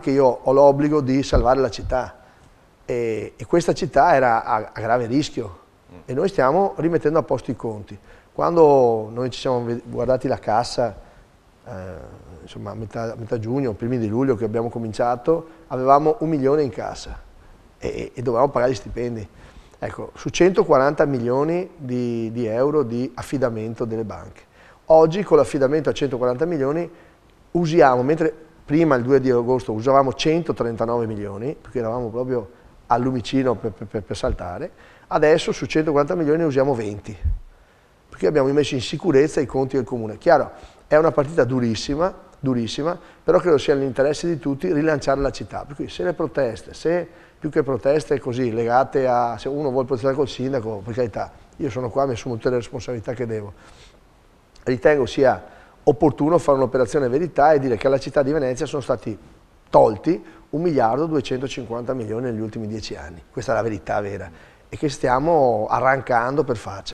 che io ho l'obbligo di salvare la città e, e questa città era a, a grave rischio mm. e noi stiamo rimettendo a posto i conti. Quando noi ci siamo guardati la cassa, eh, insomma a metà, metà, giugno, primi di luglio che abbiamo cominciato, avevamo un milione in cassa e, e dovevamo pagare gli stipendi. Ecco, su 140 milioni di, di euro di affidamento delle banche. Oggi con l'affidamento a 140 milioni usiamo, mentre prima il 2 di agosto usavamo 139 milioni, perché eravamo proprio al lumicino per, per, per saltare, adesso su 140 milioni ne usiamo 20, perché abbiamo messo in sicurezza i conti del comune. Chiaro, è una partita durissima, durissima, però credo sia nell'interesse di tutti rilanciare la città, per cui se le proteste, se più che proteste così legate a se uno vuole protestare col sindaco, per carità, io sono qua, mi assumo tutte le responsabilità che devo, ritengo sia opportuno fare un'operazione verità e dire che alla città di Venezia sono stati tolti 1 miliardo 250 milioni negli ultimi dieci anni. Questa è la verità vera e che stiamo arrancando per farci.